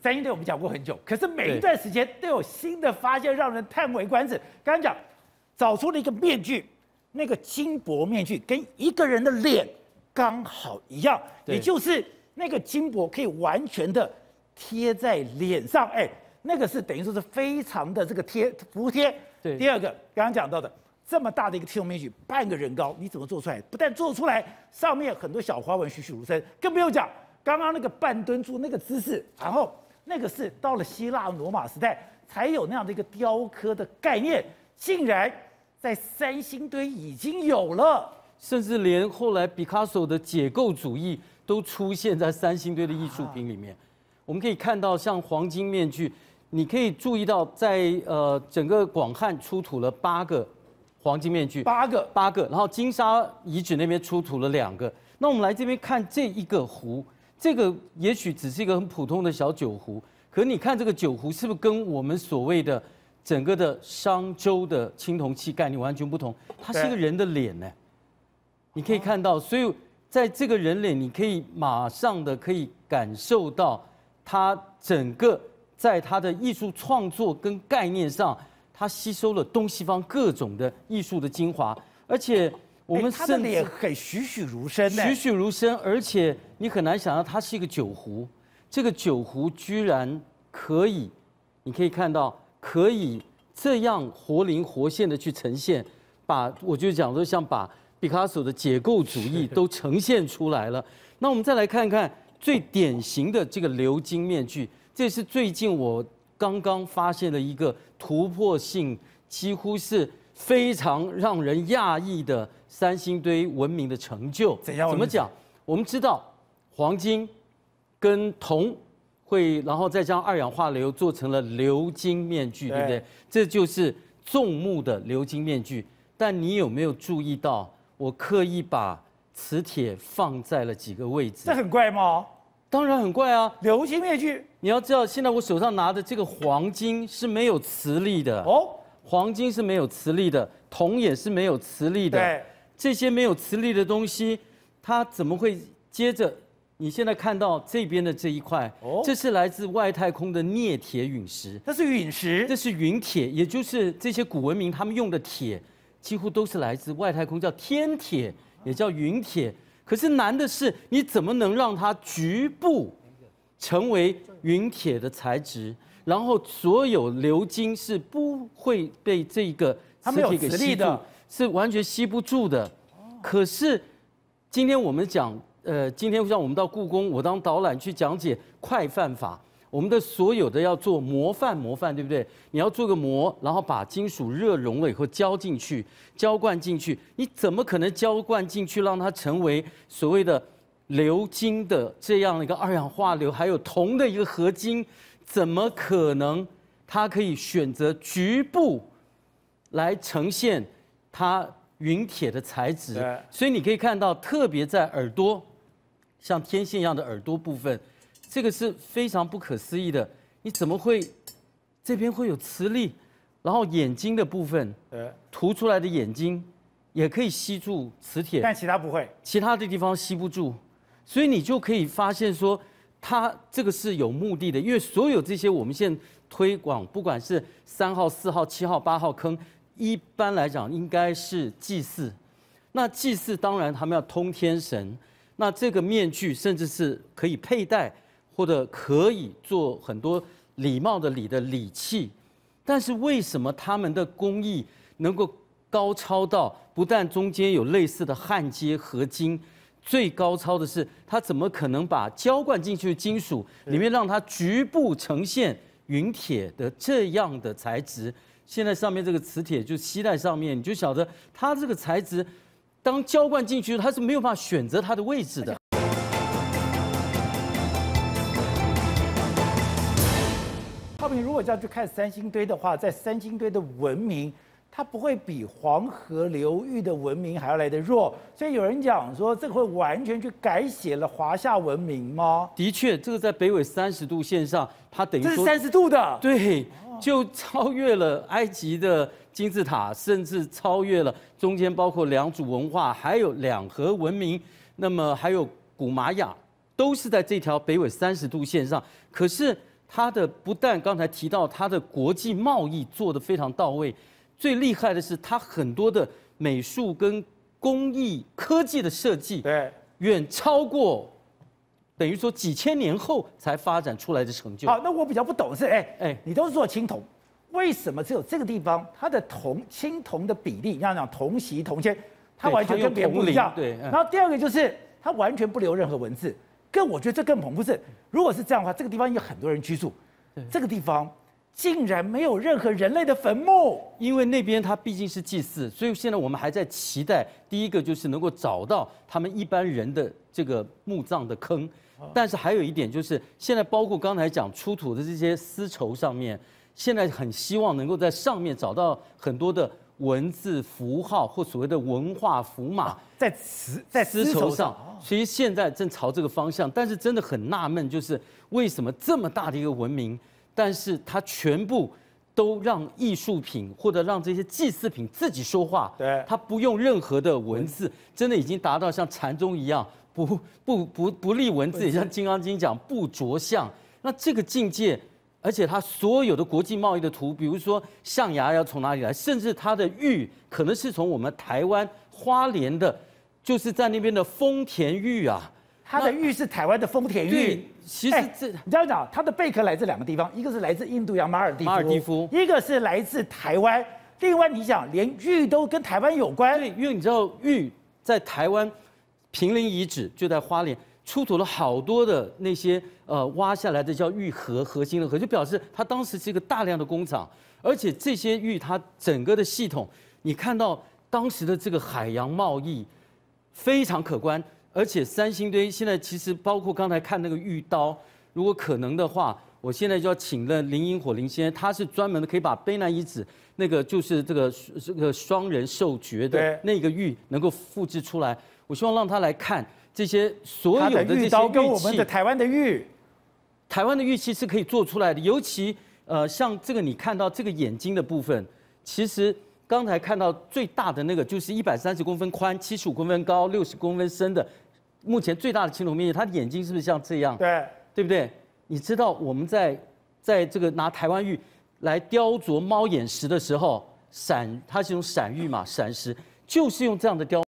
三星对我们讲过很久，可是每一段时间都有新的发现，让人叹为观止。刚刚讲，找出了一个面具，那个金箔面具跟一个人的脸刚好一样，也就是那个金箔可以完全的贴在脸上，哎，那个是等于说是非常的这个贴服贴。对，第二个刚刚讲到的，这么大的一个贴面面具，半个人高，你怎么做出来？不但做出来，上面很多小花纹栩栩如生，更不用讲。刚刚那个半蹲住那个姿势，然后那个是到了希腊罗马时代才有那样的一个雕刻的概念，竟然在三星堆已经有了，甚至连后来毕卡索的解构主义都出现在三星堆的艺术品里面。我们可以看到，像黄金面具，你可以注意到，在呃整个广汉出土了八个黄金面具，八个八个，然后金沙遗址那边出土了两个。那我们来这边看这一个壶。这个也许只是一个很普通的小酒壶，可你看这个酒壶是不是跟我们所谓的整个的商周的青铜器概念完全不同？它是一个人的脸呢，你可以看到，所以在这个人脸，你可以马上的可以感受到它整个在它的艺术创作跟概念上，它吸收了东西方各种的艺术的精华，而且。我们的脸很栩栩如生。栩栩如生，而且你很难想到它是一个酒壶，这个酒壶居然可以，你可以看到可以这样活灵活现的去呈现，把我就讲说像把毕卡索的解构主义都呈现出来了。那我们再来看看最典型的这个鎏金面具，这是最近我刚刚发现的一个突破性，几乎是。非常让人讶异的三星堆文明的成就，怎样？怎么讲？我们知道黄金跟铜会，然后再将二氧化硫做成了鎏金面具，对不对？这就是纵目的鎏金面具。但你有没有注意到，我刻意把磁铁放在了几个位置？这很怪吗？当然很怪啊！鎏金面具，你要知道，现在我手上拿的这个黄金是没有磁力的哦。黄金是没有磁力的，铜也是没有磁力的。对，这些没有磁力的东西，它怎么会接着？你现在看到这边的这一块，这是来自外太空的镍铁陨石。这是陨石？这是陨铁，也就是这些古文明他们用的铁，几乎都是来自外太空，叫天铁，也叫陨铁。可是难的是，你怎么能让它局部成为陨铁的材质？然后所有流金是不会被这个磁体给吸的，是完全吸不住的。可是今天我们讲，呃，今天像我们到故宫，我当导览去讲解快范法，我们的所有的要做模范模范，对不对？你要做个模，然后把金属热熔了以后浇进去，浇灌进去，你怎么可能浇灌进去让它成为所谓的流金的这样一个二氧化硫还有铜的一个合金？怎么可能？它可以选择局部来呈现它云铁的材质，所以你可以看到，特别在耳朵像天线一样的耳朵部分，这个是非常不可思议的。你怎么会这边会有磁力？然后眼睛的部分，呃，涂出来的眼睛也可以吸住磁铁，但其他不会，其他的地方吸不住，所以你就可以发现说。它这个是有目的的，因为所有这些我们现在推广，不管是三号、四号、七号、八号坑，一般来讲应该是祭祀。那祭祀当然他们要通天神，那这个面具甚至是可以佩戴，或者可以做很多礼貌的礼的礼器。但是为什么他们的工艺能够高超到，不但中间有类似的焊接合金？最高超的是，他怎么可能把浇灌进去的金属里面让它局部呈现云铁的这样的材质？现在上面这个磁铁就吸在上面，你就晓得它这个材质，当浇灌进去，它是没有办法选择它的位置的。后面如果要去看三星堆的话，在三星堆的文明。它不会比黄河流域的文明还要来的弱，所以有人讲说这个会完全去改写了华夏文明吗？的确，这个在北纬三十度线上，它等于这是三十度的，对，就超越了埃及的金字塔，甚至超越了中间包括两组文化，还有两河文明，那么还有古玛雅，都是在这条北纬三十度线上。可是它的不但刚才提到它的国际贸易做得非常到位。最厉害的是，它很多的美术跟工艺、科技的设计，对，远超过等于说几千年后才发展出来的成就。好，那我比较不懂是，哎哎，你都是做青铜，为什么只有这个地方它的铜青铜的比例，人家讲铜锡铜铅，它完全跟别人不一样。对，然后第二个就是它完全不留任何文字，更我觉得这更恐怖是，如果是这样的话，这个地方有很多人居住，这个地方。竟然没有任何人类的坟墓，因为那边它毕竟是祭祀，所以现在我们还在期待。第一个就是能够找到他们一般人的这个墓葬的坑，但是还有一点就是，现在包括刚才讲出土的这些丝绸上面，现在很希望能够在上面找到很多的文字符号或所谓的文化符码在丝在丝绸上，所以现在正朝这个方向。但是真的很纳闷，就是为什么这么大的一个文明？但是它全部都让艺术品或者让这些祭祀品自己说话，对，它不用任何的文字，真的已经达到像禅宗一样不不不不立文字，也像《金刚经》讲不着相。那这个境界，而且它所有的国际贸易的图，比如说象牙要从哪里来，甚至它的玉可能是从我们台湾花莲的，就是在那边的丰田玉啊。它的玉是台湾的丰田玉，其实这，你知道讲，它的贝壳来自两个地方，一个是来自印度洋马尔蒂夫，马尔蒂夫，一个是来自台湾。另外，你想连玉都跟台湾有关，对，因为你知道玉在台湾平陵遗址就在花莲出土了好多的那些呃挖下来的叫玉核核心的核，就表示它当时是一个大量的工厂，而且这些玉它整个的系统，你看到当时的这个海洋贸易非常可观。而且三星堆现在其实包括刚才看那个玉刀，如果可能的话，我现在就要请了林英火林仙，他是专门的可以把碑南遗址那个就是这个这个双人兽爵的那个玉能够复制出来。我希望让他来看这些所有的这些玉的台湾的玉，台湾的玉器是可以做出来的，尤其呃像这个你看到这个眼睛的部分，其实。刚才看到最大的那个就是一百三十公分宽、七十五公分高、六十公分深的，目前最大的青龙具，它的眼睛是不是像这样？对，对不对？你知道我们在在这个拿台湾玉来雕琢猫眼石的时候，闪，它是一种闪玉嘛，闪石就是用这样的雕。